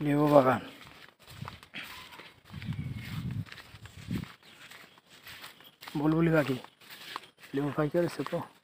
llevo para acá. Vuelvo a leer aquí. Llevo a acá, el puede?